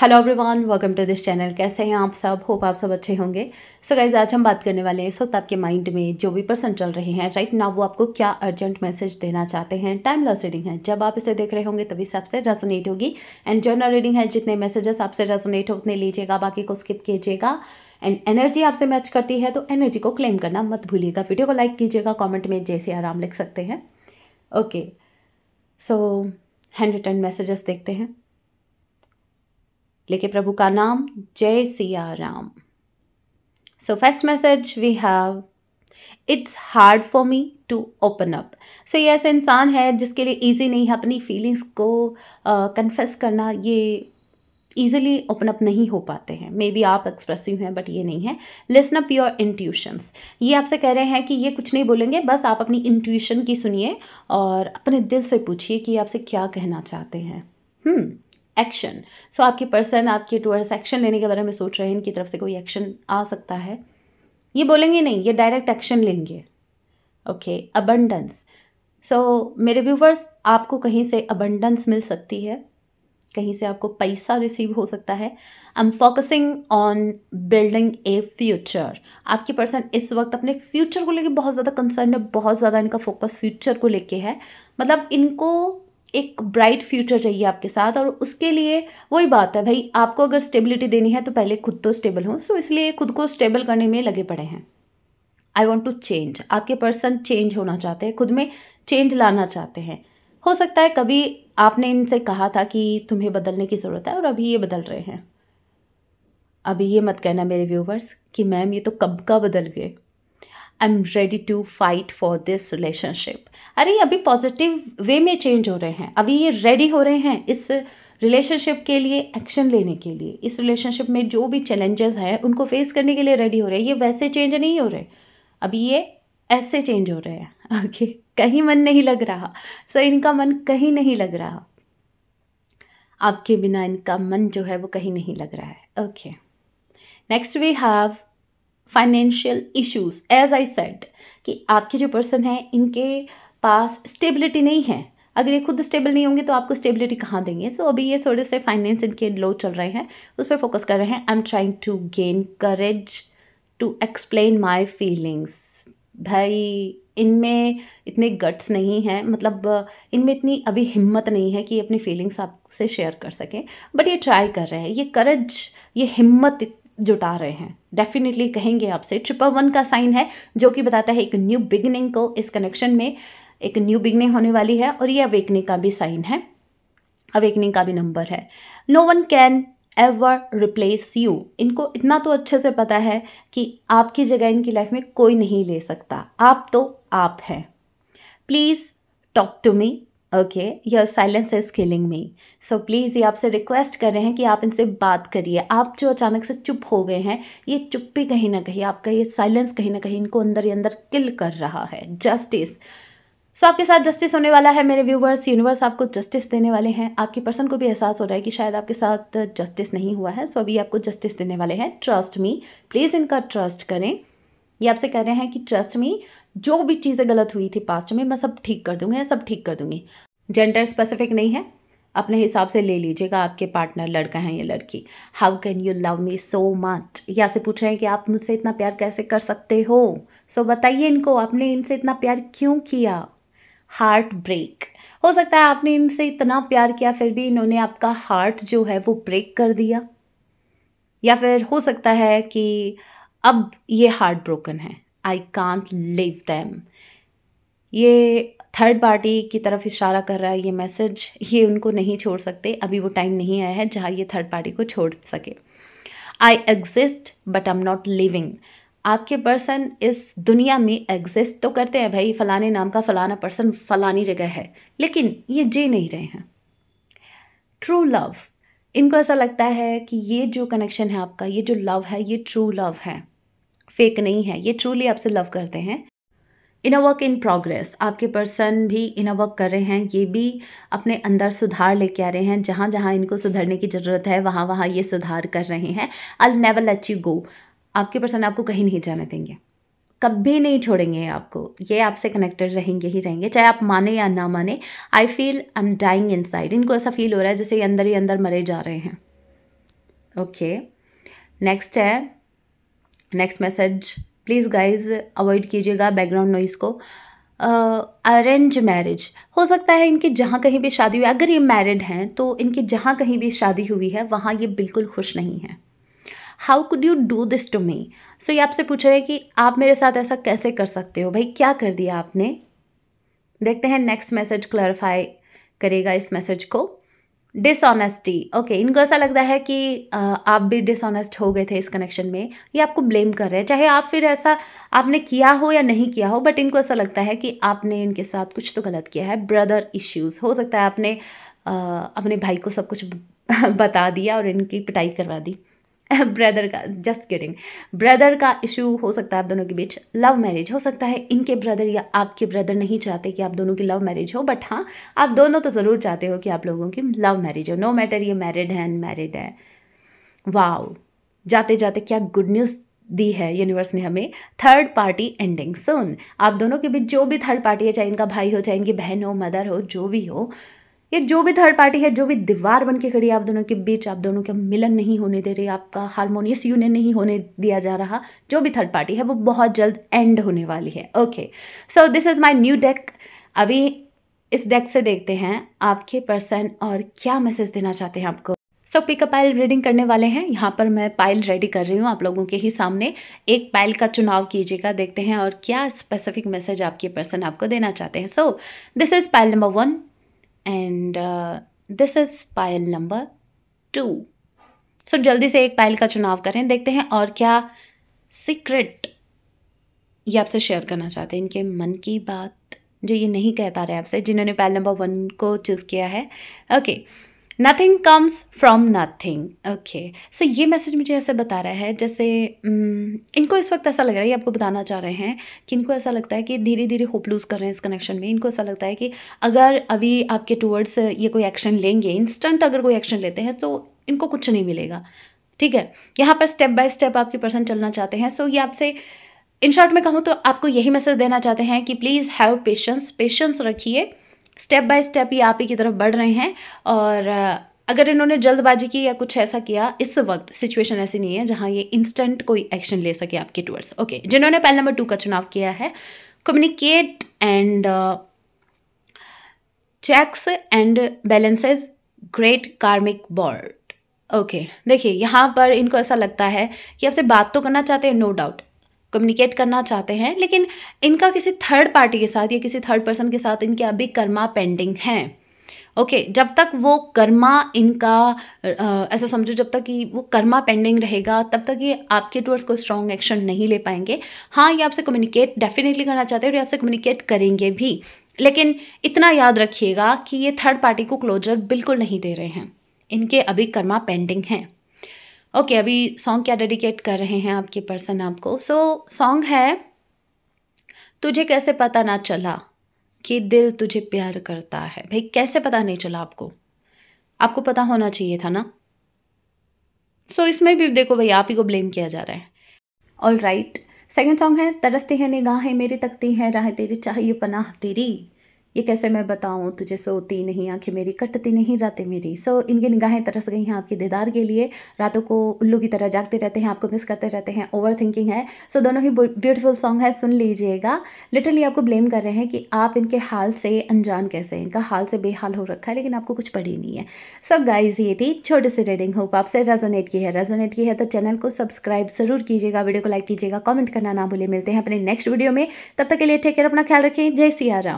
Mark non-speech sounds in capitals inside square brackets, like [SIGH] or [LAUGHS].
Hello everyone welcome to this channel कैसे हैं आप सब होप आप सब अच्छे होंगे सो so गाइज आज हम बात करने वाले हैं इस वक्त आपके माइंड में जो भी पर्सन चल रहे हैं राइट right ना वो आपको क्या अर्जेंट मैसेज देना चाहते हैं टाइम लॉस रीडिंग है जब आप इसे देख रहे होंगे तभी से आपसे रेजोनेट होगी एंड जर्नल रीडिंग है जितने मैसेजेस आपसे रेजोनेट हो उतने लीजिएगा बाकी को स्किप कीजिएगा एंड एनर्जी आपसे मैच करती है तो एनर्जी को क्लेम करना मत भूलिएगा वीडियो को लाइक कीजिएगा कॉमेंट में जैसे आराम लिख सकते हैं okay so handwritten messages देखते हैं लेके प्रभु का नाम जय Siya Ram so first message we have it's hard for me to open up so ये ऐसा इंसान है जिसके लिए ईजी नहीं है अपनी फीलिंग्स को कन्फेस uh, करना ये ईजिली ओपन अप नहीं हो पाते हैं मे बी आप एक्सप्रेसिव हैं बट ये नहीं है लिसन अप योर इंट्यूशंस ये आपसे कह रहे हैं कि ये कुछ नहीं बोलेंगे बस आप अपनी इंट्यूशन की सुनिए और अपने दिल से पूछिए कि आपसे क्या कहना चाहते हैं हम्म एक्शन सो आपके पर्सन आपके टूअर्स एक्शन लेने के बारे में सोच रहे हैं इनकी तरफ से कोई एक्शन आ सकता है ये बोलेंगे नहीं ये डायरेक्ट एक्शन लेंगे ओके अबंडेंस सो मेरे व्यूवर्स आपको कहीं से अबंडेंस मिल सकती है कहीं से आपको पैसा रिसीव हो सकता है I am focusing on building a future आपके पर्सन इस वक्त अपने फ्यूचर को लेकर बहुत ज़्यादा कंसर्न है बहुत ज़्यादा इनका फोकस फ्यूचर को लेके है मतलब इनको एक ब्राइट फ्यूचर चाहिए आपके साथ और उसके लिए वही बात है भाई आपको अगर स्टेबिलिटी देनी है तो पहले खुद तो स्टेबल हो सो इसलिए खुद को स्टेबल करने में लगे पड़े हैं आई वॉन्ट टू चेंज आपके पर्सन चेंज होना चाहते हैं खुद में चेंज लाना चाहते हैं हो सकता है कभी आपने इनसे कहा था कि तुम्हें बदलने की ज़रूरत है और अभी ये बदल रहे हैं अभी ये मत कहना मेरे व्यूवर्स कि मैम ये तो कब का बदल गए I am ready to fight for this relationship अरे अभी पॉजिटिव वे में चेंज हो रहे हैं अभी ये रेडी हो रहे हैं इस रिलेशनशिप के लिए एक्शन लेने के लिए इस रिलेशनशिप में जो भी चैलेंजेस हैं उनको फेस करने के लिए रेडी हो रहे हैं ये वैसे चेंज नहीं हो रहे अभी ये ऐसे चेंज हो रहे हैं ओके [LAUGHS] okay? कहीं मन नहीं लग रहा सो so, इनका मन कहीं नहीं लग रहा आपके बिना इनका मन जो है वो कहीं नहीं लग रहा है okay next we have financial issues as I said कि आपके जो पर्सन हैं इनके पास स्टेबिलिटी नहीं है अगर ये खुद स्टेबल नहीं होंगे तो आपको स्टेबिलिटी कहाँ देंगे सो so, अभी ये थोड़े से फाइनेंस इनके लो चल रहे हैं उस पर फोकस कर रहे हैं I am trying to gain courage to explain my feelings भाई इनमें इतने गट्स नहीं हैं मतलब इनमें इतनी अभी हिम्मत नहीं है कि ये अपनी फीलिंग्स आपसे शेयर कर सकें बट ये ट्राई कर रहे हैं ये करज ये हिम्मत जुटा रहे हैं डेफिनेटली कहेंगे आपसे ट्रिपल वन का साइन है जो कि बताता है एक न्यू बिगनिंग को इस कनेक्शन में एक न्यू बिगनिंग होने वाली है और ये अवेकनिंग का भी साइन है अवेकनिंग का भी नंबर है no one can ever replace you इनको इतना तो अच्छे से पता है कि आपकी जगह इनकी लाइफ में कोई नहीं ले सकता आप तो आप हैं please talk to me okay your silence is killing me so please ये आपसे रिक्वेस्ट कर रहे हैं कि आप इनसे बात करिए आप जो अचानक से चुप हो गए हैं ये चुप्पी कहीं ना कहीं आपका ये साइलेंस कहीं ना कहीं इनको अंदर ही अंदर किल कर रहा है जस्टिस सो so, आपके साथ जस्टिस होने वाला है मेरे व्यूवर्स यूनिवर्स आपको जस्टिस देने वाले हैं आपकी पर्सन को भी एहसास हो रहा है कि शायद आपके साथ जस्टिस नहीं हुआ है सो so, अभी आपको जस्टिस देने वाले हैं ट्रस्ट मी प्लीज़ इनका ट्रस्ट करें ये आपसे कह रहे हैं कि ट्रस्ट में जो भी चीज़ें गलत हुई थी पास्ट में मैं सब ठीक कर दूंगी या सब ठीक कर दूंगी जेंडर स्पेसिफिक नहीं है अपने हिसाब से ले लीजिएगा आपके पार्टनर लड़का है या लड़की how can you love me so much ये आपसे पूछ रहे हैं कि आप मुझसे इतना प्यार कैसे कर सकते हो सो so, बताइए इनको आपने इनसे इतना प्यार क्यों किया हार्ट ब्रेक हो सकता है आपने इनसे इतना प्यार किया फिर भी इन्होंने आपका हार्ट जो है वो ब्रेक कर दिया या फिर हो सकता है कि अब ये हार्ट ब्रोकन है आई कॉन्ट लिव दैम ये थर्ड पार्टी की तरफ इशारा कर रहा है ये मैसेज ये उनको नहीं छोड़ सकते अभी वो टाइम नहीं आया है जहाँ ये थर्ड पार्टी को छोड़ सके I exist but I am not living आपके पर्सन इस दुनिया में एग्जिस्ट तो करते हैं भाई फलाने नाम का फलाना पर्सन फलानी जगह है लेकिन ये जी नहीं रहे हैं ट्रू लव इनको ऐसा लगता है कि ये जो कनेक्शन है आपका ये जो लव है ये ट्रू लव है फेक नहीं है ये ट्रूली आपसे लव करते हैं in a work in progress आपके पर्सन भी इन अ वर्क कर रहे हैं ये भी अपने अंदर सुधार लेके आ रहे हैं जहाँ जहाँ इनको सुधरने की ज़रूरत है वहाँ वहाँ ये सुधार कर रहे हैं I'll never let you go आपके पर्सन आपको कहीं नहीं जाने देंगे कभी नहीं छोड़ेंगे आपको ये आपसे कनेक्टेड रहेंगे ही रहेंगे चाहे आप माने या ना माने I feel I am dying inside इनको ऐसा फील हो रहा है जैसे ये अंदर ही अंदर मरे जा रहे हैं ओके okay. नेक्स्ट है next message please guys avoid कीजिएगा बैकग्राउंड नॉइज़ को अरेंज uh, मैरिज हो सकता है इनकी जहाँ कहीं भी शादी हुई अगर ये मैरिड हैं तो इनकी जहाँ कहीं भी शादी हुई है वहाँ ये बिल्कुल खुश नहीं है how could you do this to me so ये आपसे पूछ रहे हैं कि आप मेरे साथ ऐसा कैसे कर सकते हो भाई क्या कर दिया आपने देखते हैं नेक्स्ट मैसेज क्लैरिफाई करेगा इस मैसेज को डिसऑनेस्टी ओके इनको ऐसा लगता है कि आप भी डिसऑनेस्ट हो गए थे इस कनेक्शन में ये आपको ब्लेम कर रहे हैं चाहे आप फिर ऐसा आपने किया हो या नहीं किया हो बट इनको ऐसा लगता है कि आपने इनके साथ कुछ तो गलत किया है ब्रदर इश्यूज हो सकता है आपने अपने भाई को सब कुछ [LAUGHS] बता दिया और इनकी पिटाई करवा दी ब्रदर [LAUGHS] का जस्ट किडिंग ब्रदर का इशू हो सकता है आप दोनों के बीच लव मैरिज हो सकता है इनके ब्रदर या आपके ब्रदर नहीं चाहते कि आप दोनों की लव मैरिज हो बट हाँ आप दोनों तो ज़रूर चाहते हो कि आप लोगों की लव मैरिज हो नो मैटर ये मैरिड है अनमैरिड है वाओ जाते जाते क्या गुड न्यूज़ दी है यूनिवर्स ने हमें थर्ड पार्टी एंडिंग सुन आप दोनों के बीच जो भी थर्ड पार्टी है चाहे इनका भाई हो चाहे इनकी बहन हो मदर हो जो भी हो ये जो भी थर्ड पार्टी है जो भी दीवार बन के खड़ी है आप दोनों के बीच आप दोनों का मिलन नहीं होने दे रही आपका हारमोनियस यूनियन नहीं होने दिया जा रहा जो भी थर्ड पार्टी है वो बहुत जल्द एंड होने वाली है okay so this is my new deck अभी इस डेक से देखते हैं आपके पर्सन और क्या मैसेज देना चाहते हैं आपको so pick a pile reading करने वाले हैं यहाँ पर मैं पाइल रेडी कर रही हूँ आप लोगों के ही सामने एक पाइल का चुनाव कीजिएगा देखते हैं और क्या स्पेसिफिक मैसेज आपके पर्सन आपको देना चाहते हैं so this is pile number one and this is pile number two so जल्दी से एक पायल का चुनाव करें देखते हैं और क्या सीक्रेट ये आपसे शेयर करना चाहते हैं इनके मन की बात जो ये नहीं कह पा रहे आपसे जिन्होंने पायल नंबर वन को चूज़ किया है okay okay. Nothing comes from nothing okay so ये मैसेज मुझे ऐसे बता रहा है जैसे इनको इस वक्त ऐसा लग रहा है ये आपको बताना चाह रहे हैं कि इनको ऐसा लगता है कि धीरे धीरे होप लूज़ कर रहे हैं इस कनेक्शन में इनको ऐसा लगता है कि अगर अभी आपके टूवर्ड्स ये कोई एक्शन लेंगे इंस्टेंट अगर कोई एक्शन लेते हैं तो इनको कुछ नहीं मिलेगा ठीक है यहाँ पर स्टेप बाय स्टेप आपके पर्सन चलना चाहते हैं सो so ये आपसे इन शॉर्ट में कहूँ तो आपको यही मैसेज देना चाहते हैं कि प्लीज़ हैव पेशेंस पेशेंस रखिए स्टेप बाय स्टेप ये आप ही की तरफ बढ़ रहे हैं और अगर इन्होंने जल्दबाजी की या कुछ ऐसा किया इस वक्त सिचुएशन ऐसी नहीं है जहाँ ये इंस्टेंट कोई एक्शन ले सके आपके टूवर्ड्स ओके जिन्होंने पहले नंबर टू का चुनाव किया है communicate and checks and balances great karmic board okay देखिए यहाँ पर इनको ऐसा लगता है कि आपसे बात तो करना चाहते हैं नो डाउट कम्युनिकेट करना चाहते हैं लेकिन इनका किसी थर्ड पार्टी के साथ या किसी थर्ड पर्सन के साथ इनके अभी कर्मा पेंडिंग हैं ओके okay, जब तक वो कर्मा इनका आ, ऐसा समझो जब तक कि वो कर्मा पेंडिंग रहेगा तब तक ये आपके टूवर्ड्स कोई स्ट्रॉन्ग एक्शन नहीं ले पाएंगे हाँ ये आपसे कम्युनिकेट डेफिनेटली करना चाहते हैं और ये आपसे कम्युनिकेट करेंगे भी लेकिन इतना याद रखिएगा कि ये थर्ड पार्टी को क्लोजर बिल्कुल नहीं दे रहे हैं इनके अभी कर्मा पेंडिंग हैं ओके okay, अभी सॉन्ग क्या डेडिकेट कर रहे हैं आपके पर्सन आपको सो so, सॉन्ग है तुझे कैसे पता ना चला कि दिल तुझे प्यार करता है भाई कैसे पता नहीं चला आपको आपको पता होना चाहिए था ना सो so, इसमें भी देखो भाई आप ही को ब्लेम किया जा रहा है ऑल राइट सेकेंड सॉन्ग है तरसती है निगाहें मेरी तकती है राह तेरी चाहिए पनाह तेरी ये कैसे मैं बताऊँ तुझे सोती नहीं आंखें मेरी कटती नहीं रातें मेरी सो so, इनकी निगाहें तरस गई हैं आपके दीदार के लिए रातों को उल्लू की तरह जागते रहते हैं आपको मिस करते रहते हैं ओवर थिंकिंग है सो so, दोनों ही ब्यूटीफुल सॉन्ग है सुन लीजिएगा लिटरली आपको ब्लेम कर रहे हैं कि आप इनके हाल से अनजान कैसे हैं इनका हाल से बेहाल हो रखा है लेकिन आपको कुछ पढ़ी नहीं है सो so, गाइज ये थी छोटी से रीडिंग होप आपसे रेजोनेट की है रेजोनेट की है तो चैनल को सब्सक्राइब ज़रूर कीजिएगा वीडियो को लाइक कीजिएगा कॉमेंट करना ना भूलिए मिलते हैं अपने नेक्स्ट वीडियो में तब तक के लिए टेक केयर अपना ख्याल रखें जय सिया राम